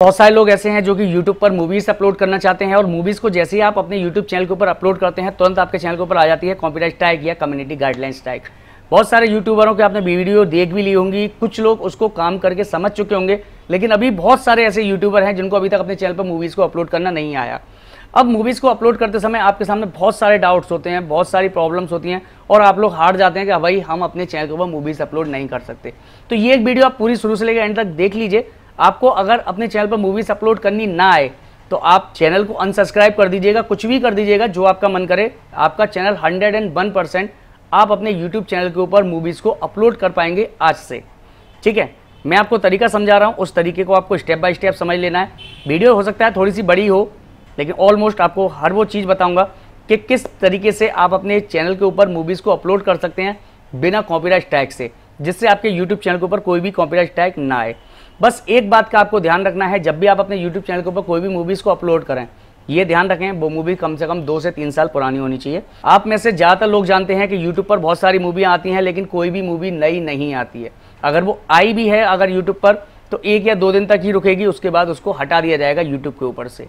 बहुत सारे लोग ऐसे हैं जो कि YouTube पर मूवीज़ अपलोड करना चाहते हैं और मूवीज़ को जैसे ही आप अपने YouTube चैनल के ऊपर अपलोड करते हैं तुरंत आपके चैनल के ऊपर आ जाती है कॉम्प्यूटर स्ट्राइक या कम्युनिटी गाइडलाइन स्ट्राइक बहुत सारे यूट्यूबरों के आपने वीडियो देख भी ली होंगी कुछ लोग उसको काम करके समझ चुके होंगे लेकिन अभी बहुत सारे ऐसे यूट्यूबर हैं जिनको अभी तक अपने चैनल पर मूवीज़ को अपलोड करना नहीं आया अब मूवीज़ को अपलोड करते समय आपके सामने बहुत सारे डाउट्स होते हैं बहुत सारी प्रॉब्लम्स होती हैं और आप लोग हार जाते हैं कि भाई हम अपने चैनल के ऊपर मूवीज़ अपलोड नहीं कर सकते तो ये एक वीडियो आप पूरी शुरू से लेकर एंड तक देख लीजिए आपको अगर अपने चैनल पर मूवीज़ अपलोड करनी ना आए तो आप चैनल को अनसब्सक्राइब कर दीजिएगा कुछ भी कर दीजिएगा जो आपका मन करे आपका channel hundred and one percent आप अपने यूट्यूब चैनल के ऊपर मूवीज़ को अपलोड कर पाएंगे आज से ठीक है मैं आपको तरीका समझा रहा हूँ उस तरीके को आपको स्टेप बाय स्टेप समझ लेना है वीडियो हो सकता है थोड़ी सी बड़ी हो लेकिन ऑलमोस्ट आपको हर वो चीज़ बताऊँगा कि किस तरीके से आप अपने चैनल के ऊपर मूवीज़ को अपलोड कर सकते हैं बिना कॉपीराइट टैग से जिससे आपके यूट्यूब चैनल के ऊपर कोई भी कॉपीराइट टैग ना आए बस एक बात का आपको ध्यान रखना है जब भी आप अपने यूट्यूब चैनल के ऊपर कोई भी मूवीज़ को अपलोड करें ये ध्यान रखें वो मूवी कम से कम दो से तीन साल पुरानी होनी चाहिए आप में से ज़्यादातर लोग जानते हैं कि यूट्यूब पर बहुत सारी मूवियाँ आती हैं लेकिन कोई भी मूवी नई नहीं आती है अगर वो आई भी है अगर यूट्यूब पर तो एक या दो दिन तक ही रुकेगी उसके बाद उसको हटा दिया जाएगा यूट्यूब के ऊपर से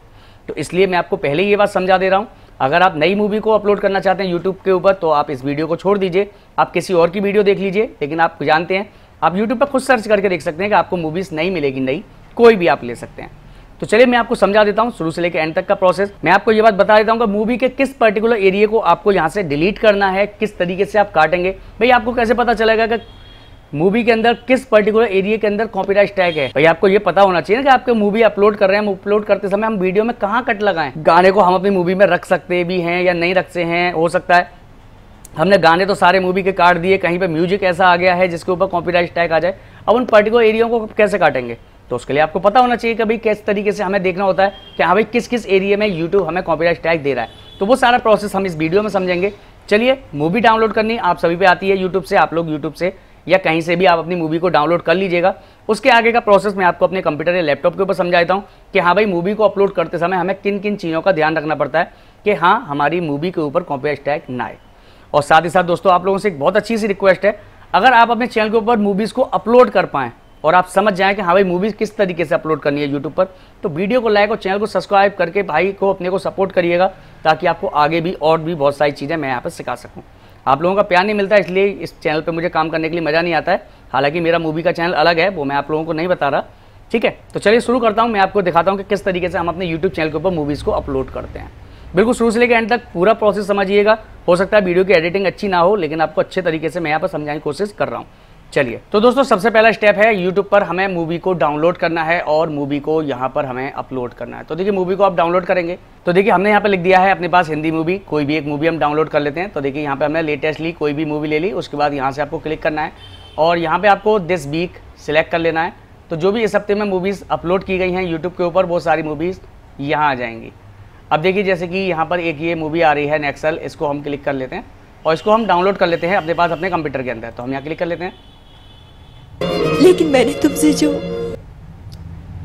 तो इसलिए मैं आपको पहले ही ये बात समझा दे रहा हूँ अगर आप नई मूवी को अपलोड करना चाहते हैं यूट्यूब के ऊपर तो आप इस वीडियो को छोड़ दीजिए आप किसी और की वीडियो देख लीजिए लेकिन आप जानते हैं आप यूट्यूब पर खुद सर्च करके देख सकते हैं कि आपको मूवीज़ नहीं मिलेगी नई कोई भी आप ले सकते हैं तो चलिए मैं आपको समझा देता हूँ शुरू से लेकर एंड तक का प्रोसेस मैं आपको ये बात बता देता हूँ कि मूवी के किस पर्टिकुलर एरिया को आपको यहाँ से डिलीट करना है किस तरीके से आप काटेंगे भाई आपको कैसे पता चलेगा कि मूवी के अंदर किस पर्टिकुलर एरिया के अंदर कॉपीराइट टैग है भाई आपको ये पता होना चाहिए ना कि आपके मूवी अपलोड कर रहे हैं हम अपलोड करते समय हम वीडियो में कहाँ कट लगाएं गाने को हम अपनी मूवी में रख सकते भी हैं या नहीं रखते हैं हो सकता है हमने गाने तो सारे मूवी के काट दिए कहीं पे म्यूजिक ऐसा आ गया है जिसके ऊपर कॉपीराइट टैग आ जाए अब उन पर्टिकुलर एरिया को कैसे काटेंगे तो उसके लिए आपको पता होना चाहिए कि भाई किस तरीके से हमें देखना होता है कि हाँ भाई किस किस एरिया में यूट्यूब हमें कॉपीराइट टैग दे रहा है तो वो सारा प्रोसेस हम इस वीडियो में समझेंगे चलिए मूवी डाउनलोड करनी आप सभी पे आती है यूट्यूब से आप लोग यूट्यूब से या कहीं से भी आप अपनी मूवी को डाउनलोड कर लीजिएगा उसके आगे का प्रोसेस मैं आपको अपने कंप्यूटर या लैपटॉप के ऊपर समझा देता हूँ कि हाँ भाई मूवी को अपलोड करते समय हमें किन किन चीज़ों का ध्यान रखना पड़ता है कि हाँ हमारी मूवी के ऊपर कॉपीराइट टैग ना आए और साथ ही साथ दोस्तों आप लोगों से एक बहुत अच्छी सी रिक्वेस्ट है अगर आप अपने चैनल के ऊपर मूवीज़ को अपलोड कर पाएँ और आप समझ जाएं कि हाँ भाई मूवीज़ किस तरीके से अपलोड करनी है यूट्यूब पर तो वीडियो को लाइक और चैनल को सब्सक्राइब करके भाई को अपने को सपोर्ट करिएगा ताकि आपको आगे भी और भी बहुत सारी चीज़ें मैं यहाँ पर सिखा सकूँ आप लोगों का प्यार नहीं मिलता इसलिए इस चैनल पर मुझे काम करने के लिए मज़ा नहीं आता है हालांकि मेरा मूवी का चैनल अलग है वो मैं आप लोगों को नहीं बता रहा ठीक है तो चलिए शुरू करता हूँ मैं आपको दिखाता हूँ कि किस तरीके से हम अपने यूट्यूब चैनल के ऊपर मूवीज़ को अपलोड करते हैं बिल्कुल शुरू से लेकर एंड तक पूरा प्रोसेस समझिएगा हो सकता है वीडियो की एडिटिंग अच्छी ना हो लेकिन आपको अच्छे तरीके से मैं यहाँ पर समझाने की कोशिश कर रहा हूँ चलिए तो दोस्तों सबसे पहला स्टेप है यूट्यूब पर हमें मूवी को डाउनलोड करना है और मूवी को यहाँ पर हमें अपलोड करना है तो देखिए मूवी को आप डाउनलोड करेंगे तो देखिए हमने यहाँ पर लिख दिया है अपने पास हिंदी मूवी कोई भी एक मूवी हम डाउनलोड कर लेते हैं तो देखिए यहाँ पर हमने लेटेस्टली कोई भी मूवी ले ली उसके बाद यहाँ से आपको क्लिक करना है और यहाँ पर आपको दिस वीक सिलेक्ट कर लेना है तो जो भी इस हफ्ते में मूवीज़ अपलोड की गई हैं यूट्यूब के ऊपर वो सारी मूवीज़ यहाँ आ जाएंगी अब देखिए जैसे कि यहाँ पर एक ये मूवी आ रही है नेक्सल इसको हम क्लिक कर लेते हैं और इसको हम डाउनलोड कर लेते हैं अपने पास अपने कंप्यूटर के अंदर तो हम यहाँ क्लिक कर लेते हैं लेकिन मैंने तुमसे जो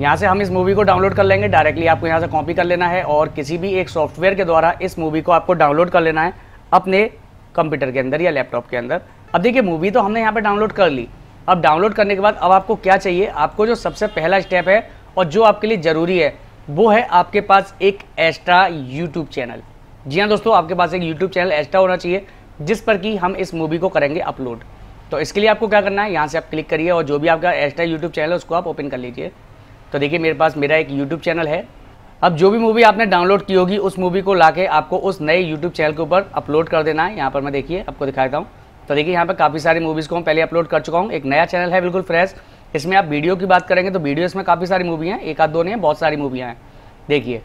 यहाँ से हम इस मूवी को डाउनलोड कर लेंगे डायरेक्टली आपको यहाँ से कॉपी कर लेना है और किसी भी एक सॉफ्टवेयर के द्वारा इस मूवी को आपको डाउनलोड कर लेना है अपने कंप्यूटर के अंदर या लैपटॉप के अंदर अब देखिए मूवी तो हमने यहाँ पर डाउनलोड कर ली अब डाउनलोड करने के बाद अब आपको क्या चाहिए आपको जो सबसे पहला स्टेप है और जो आपके लिए ज़रूरी है वो है आपके पास एक एक्स्ट्रा यूट्यूब चैनल जी हाँ दोस्तों आपके पास एक यूट्यूब चैनल एक्स्ट्रा होना चाहिए जिस पर कि हम इस मूवी को करेंगे अपलोड तो इसके लिए आपको क्या करना है यहाँ से आप क्लिक करिए और जो भी आपका एक्स्ट्रा यूट्यूब चैनल है उसको आप ओपन कर लीजिए तो देखिए मेरे पास मेरा एक यूट्यूब चैनल है अब जो भी मूवी आपने डाउनलोड की होगी उस मूवी को ला के आपको उस नए यूट्यूब चैनल के ऊपर अपलोड कर देना है यहाँ पर मैं देखिए आपको दिखाता हूँ तो देखिए यहाँ पर काफ़ी सारी मूवीज़ को मैं पहले अपलोड कर चुका हूँ एक नया चैनल है बिल्कुल फ्रेश इसमें आप वीडियो की बात करेंगे तो वीडियो इसमें काफ़ी सारी मूवी हैं एक आध दो नहीं बहुत सारी मूवियाँ हैं देखिए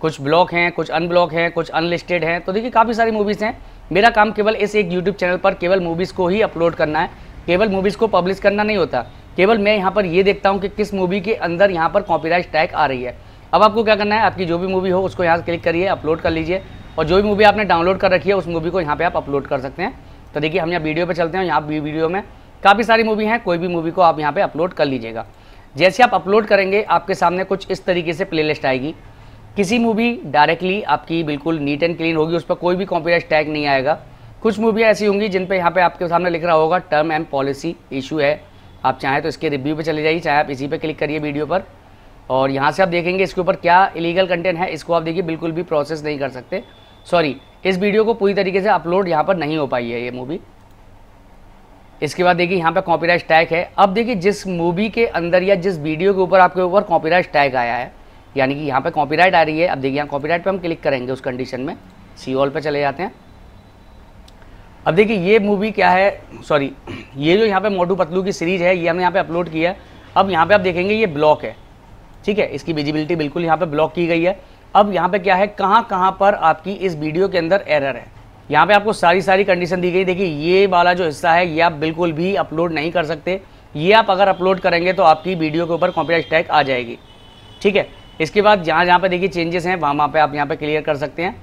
कुछ ब्लॉक हैं कुछ अनब्लॉक हैं कुछ अनलिस्टेड हैं तो देखिए काफ़ी सारी मूवीज़ हैं मेरा काम केवल इस एक यूट्यूब चैनल पर केवल मूवीज़ को ही अपलोड करना है केवल मूवीज़ को पब्लिश करना नहीं होता केवल मैं यहाँ पर ये देखता हूँ कि किस मूवी के अंदर यहाँ पर कॉपीराइट टैग आ रही है अब आपको क्या करना है आपकी जो भी मूवी हो उसको यहाँ क्लिक करिए अपलोड कर लीजिए और जो भी मूवी आपने डाउनलोड कर रखी है उस मूवी को यहाँ पर आप अपलोड कर सकते हैं तो देखिए हम यहाँ वीडियो पर चलते हैं यहाँ वीडियो में काफ़ी सारी मूवी हैं कोई भी मूवी को आप यहाँ पे अपलोड कर लीजिएगा जैसे आप अपलोड करेंगे आपके सामने कुछ इस तरीके से प्लेलिस्ट आएगी किसी मूवी डायरेक्टली आपकी बिल्कुल नीट एंड क्लीन होगी उस पर कोई भी कॉपीराइट टैग नहीं आएगा कुछ मूवी ऐसी होंगी जिन पर यहाँ पे आपके सामने लिख रहा होगा टर्म एंड पॉलिसी इशू है आप चाहें तो इसके रिव्यू पे चले जाइए चाहे आप इसी पे क्लिक करिए वीडियो पर और यहाँ से आप देखेंगे इसके ऊपर क्या इलीगल कंटेंट है इसको आप देखिए बिल्कुल भी प्रोसेस नहीं कर सकते सॉरी इस वीडियो को पूरी तरीके से अपलोड यहाँ पर नहीं हो पाई है ये मूवी इसके बाद देखिए यहाँ पे कॉपीराइट टैग है अब देखिए जिस मूवी के अंदर या जिस वीडियो के ऊपर आपके ऊपर कॉपीराइट टैग आया है यानी कि यहाँ पे कॉपीराइट आ रही है अब देखिए यहाँ कॉपीराइट पे हम क्लिक करेंगे उस कंडीशन में सी ऑल पे चले जाते हैं अब देखिए ये मूवी क्या है सॉरी ये जो यहाँ पे मोटू पतलू की सीरीज है ये हमने यहाँ पे अपलोड किया है अब यहाँ पे आप देखेंगे ये ब्लॉक है ठीक है इसकी विजिबिलिटी बिल्कुल यहाँ पे ब्लॉक की गई है अब यहाँ पे क्या है कहाँ कहाँ पर आपकी इस वीडियो के अंदर एरर है यहाँ पे आपको सारी सारी कंडीशन दी गई देखिए ये वाला जो हिस्सा है ये आप बिल्कुल भी अपलोड नहीं कर सकते ये आप अगर अपलोड करेंगे तो आपकी वीडियो के ऊपर कॉपीराइट टैग आ जाएगी ठीक है इसके बाद जहाँ जहाँ पे देखिए चेंजेस हैं वहाँ वहाँ पे आप यहाँ पे क्लियर कर सकते हैं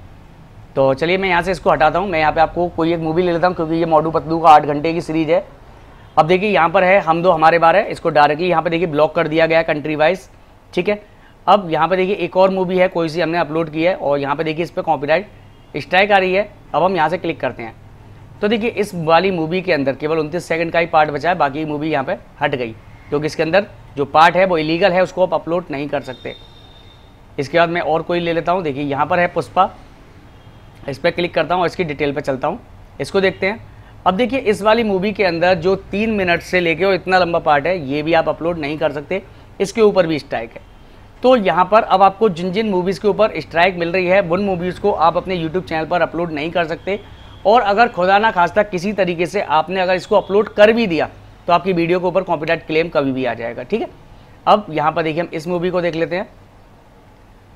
तो चलिए मैं यहाँ से इसको हटाता हूँ मैं यहाँ पे आपको कोई एक मूवी ले लेता हूँ क्योंकि ये मोडू पतलू का आठ घंटे की सीरीज है अब देखिए यहाँ पर है हम दो हमारे बार है इसको डायरेक्टली यहाँ पर देखिए ब्लॉक कर दिया गया कंट्री वाइज ठीक है अब यहाँ पर देखिए एक और मूवी है कोई सी हमने अपलोड की है और यहाँ पर देखिए इस पर कॉपी स्ट्राइक आ रही है अब हम यहाँ से क्लिक करते हैं तो देखिए इस वाली मूवी के अंदर केवल उनतीस सेकंड का ही पार्ट बचा है बाकी मूवी यहाँ पे हट गई क्योंकि इसके अंदर जो पार्ट है वो इलीगल है उसको आप अपलोड नहीं कर सकते इसके बाद मैं और कोई ले लेता हूँ देखिए यहाँ पर है पुष्पा इस पर क्लिक करता हूँ और इसकी डिटेल पर चलता हूँ इसको देखते हैं अब देखिए इस वाली मूवी के अंदर जो तीन मिनट से लेके और इतना लंबा पार्ट है ये भी आप अपलोड नहीं कर सकते इसके ऊपर भी स्ट्राइक है तो यहाँ पर अब आपको जिन जिन मूवीज़ के ऊपर स्ट्राइक मिल रही है उन मूवीज़ को आप अपने यूट्यूब चैनल पर अपलोड नहीं कर सकते और अगर खुदा ना खास्ता किसी तरीके से आपने अगर इसको अपलोड कर भी दिया तो आपकी वीडियो के ऊपर कॉम्पिटाइट क्लेम कभी भी आ जाएगा ठीक है अब यहाँ पर देखिए हम इस मूवी को देख लेते हैं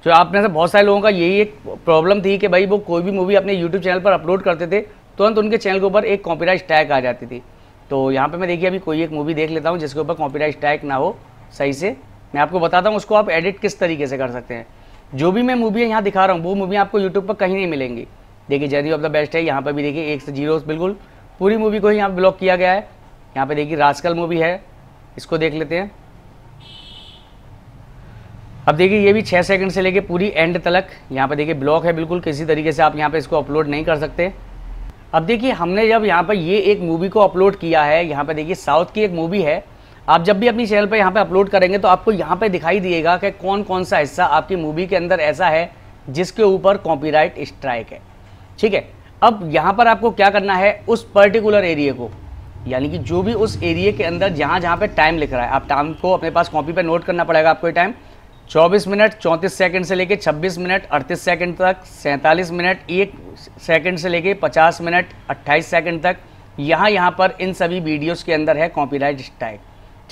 जो आपने से बहुत सारे लोगों का यही एक प्रॉब्लम थी कि भाई वो कोई भी मूवी अपने यूट्यूब चैनल पर अपलोड करते थे तुरंत उनके चैनल के ऊपर एक कॉम्पिटाइज स्ट्राइक आ जाती थी तो यहाँ पर मैं देखिए अभी कोई एक मूवी देख लेता हूँ जिसके ऊपर कॉम्पिटाइज स्ट्राइक ना हो सही से मैं आपको बताता हूँ उसको आप एडिट किस तरीके से कर सकते हैं जो भी मैं मूवी यहाँ दिखा रहा हूँ वो मूवी आपको यूट्यूब पर कहीं नहीं मिलेंगी देखिए जर्नी ऑफ द बेस्ट है यहाँ पर भी देखिए एक से जीरो बिल्कुल पूरी मूवी को ही यहाँ ब्लॉक किया गया है यहाँ पर देखिए राजकल मूवी है इसको देख लेते हैं अब देखिए ये भी छः सेकंड से लेके पूरी एंड तक यहाँ पर देखिए ब्लॉक है बिल्कुल किसी तरीके से आप यहाँ पे इसको अपलोड नहीं कर सकते अब देखिए हमने जब यहाँ पर ये एक मूवी को अपलोड किया है यहाँ पर देखिए साउथ की एक मूवी है आप जब भी अपनी चैनल पर यहाँ पर अपलोड करेंगे तो आपको यहाँ पर दिखाई दिएगा कि कौन कौन सा हिस्सा आपकी मूवी के अंदर ऐसा है जिसके ऊपर कॉपीराइट स्ट्राइक है ठीक है अब यहाँ पर आपको क्या करना है उस पर्टिकुलर एरिए को यानी कि जो भी उस एरिए के अंदर जहाँ जहाँ पर टाइम लिख रहा है आप टाइम को अपने पास कॉपी पर नोट करना पड़ेगा आपको टाइम चौबीस मिनट चौंतीस सेकेंड से लेकर छब्बीस मिनट अड़तीस सेकेंड तक सैंतालीस मिनट एक सेकेंड से लेकर पचास मिनट अट्ठाईस सेकेंड तक यहाँ यहाँ पर इन सभी वीडियोज़ के अंदर है कॉपीराइट स्ट्राइक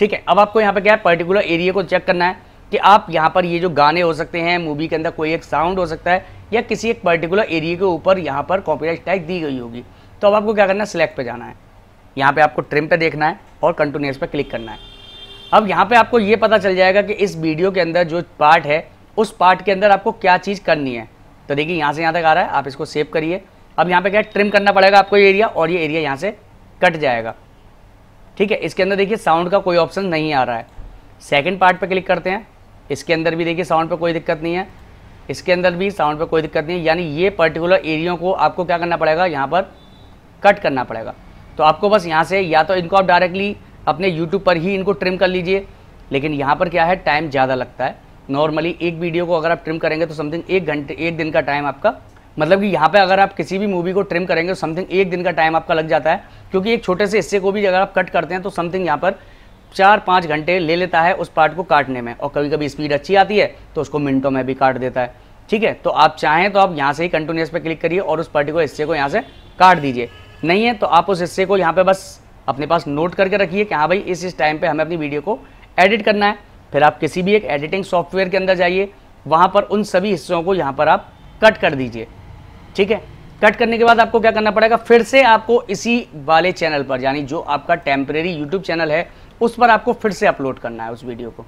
ठीक है अब आपको यहाँ पे क्या है पर्टिकुलर एरिया को चेक करना है कि आप यहाँ पर ये जो गाने हो सकते हैं मूवी के अंदर कोई एक साउंड हो सकता है या किसी एक पर्टिकुलर एरिया के ऊपर यहाँ पर कॉपीराइट टैग दी गई होगी तो अब आपको क्या करना है सिलेक्ट पे जाना है यहाँ पे आपको ट्रिम पे देखना है और कंटिन्यूस पे क्लिक करना है अब यहाँ पे आपको ये पता चल जाएगा कि इस वीडियो के अंदर जो पार्ट है उस पार्ट के अंदर आपको क्या चीज़ करनी है तो देखिए यहाँ से यहाँ तक आ रहा है आप इसको सेव करिए अब यहाँ पे क्या ट्रिम करना पड़ेगा आपको ये एरिया और ये एरिया यहाँ से कट जाएगा ठीक है इसके अंदर देखिए साउंड का कोई ऑप्शन नहीं आ रहा है सेकेंड पार्ट पर क्लिक करते हैं इसके अंदर भी देखिए साउंड पर कोई दिक्कत नहीं है इसके अंदर भी साउंड पर कोई दिक्कत नहीं है यानी ये पर्टिकुलर एरियो को आपको क्या करना पड़ेगा यहाँ पर कट करना पड़ेगा तो आपको बस यहाँ से या तो इनको आप डायरेक्टली अपने यूट्यूब पर ही इनको ट्रिम कर लीजिए लेकिन यहाँ पर क्या है टाइम ज़्यादा लगता है नॉर्मली एक वीडियो को अगर आप ट्रिम करेंगे तो समथिंग एक घंटे एक दिन का टाइम आपका मतलब कि यहाँ पे अगर आप किसी भी मूवी को ट्रिम करेंगे तो समथिंग एक दिन का टाइम आपका लग जाता है क्योंकि एक छोटे से हिस्से को भी अगर आप कट करते हैं तो समथिंग यहाँ पर चार पाँच घंटे ले लेता है उस पार्ट को काटने में और कभी कभी स्पीड अच्छी आती है तो उसको मिनटों में भी काट देता है ठीक है तो आप चाहें तो आप यहाँ से ही कंटिन्यूस पर क्लिक करिए और उस को हिस्से को यहाँ से काट दीजिए नहीं है तो आप उस हिस्से को यहाँ पर बस अपने पास नोट करके रखिए कि हाँ भाई इस इस टाइम पर हमें अपनी वीडियो को एडिट करना है फिर आप किसी भी एक एडिटिंग सॉफ्टवेयर के अंदर जाइए वहाँ पर उन सभी हिस्सों को यहाँ पर आप कट कर दीजिए ठीक है कट करने के बाद आपको क्या करना पड़ेगा फिर से आपको इसी वाले चैनल पर यानी जो आपका टेम्परेरी यूट्यूब चैनल है उस पर आपको फिर से अपलोड करना है उस वीडियो को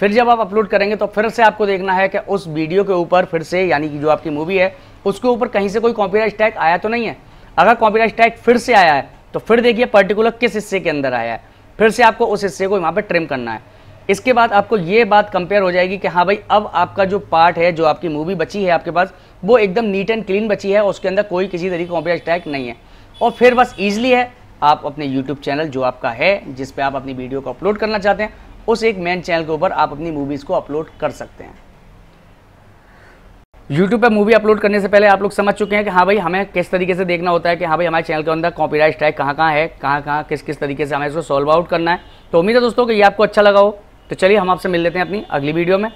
फिर जब आप अपलोड करेंगे तो फिर से आपको देखना है कि उस वीडियो के ऊपर फिर से यानी कि जो आपकी मूवी है उसके ऊपर कहीं से कोई कॉपीराइट टैग आया तो नहीं है अगर कॉपीराइट टैग फिर से आया है तो फिर देखिए पर्टिकुलर किस हिस्से के अंदर आया है फिर से आपको उस हिस्से को यहाँ पर ट्रिम करना है इसके बाद आपको ये बात कंपेयर हो जाएगी कि हाँ भाई अब आपका जो पार्ट है जो आपकी मूवी बची है आपके पास वो एकदम नीट एंड क्लीन बची है उसके अंदर कोई किसी तरीके का कॉपीराइट अटैक नहीं है और फिर बस ईजिली है आप अपने यूट्यूब चैनल जो आपका है जिस पर आप अपनी वीडियो को अपलोड करना चाहते हैं उस एक मेन चैनल के ऊपर आप अपनी मूवीज़ को अपलोड कर सकते हैं यूट्यूब पर मूवी अपलोड करने से पहले आप लोग समझ चुके हैं कि हाँ भाई हमें किस तरीके से देखना होता है कि हाँ भाई हमारे चैनल के अंदर कॉपीराइट स्ट्राइक कहाँ कहाँ है कहाँ कहाँ किस किस तरीके से हमें इसको सॉल्व आउट करना है तो उम्मीद है दोस्तों कि ये आपको अच्छा लगा हो तो चलिए हम आपसे मिल लेते हैं अपनी अगली वीडियो में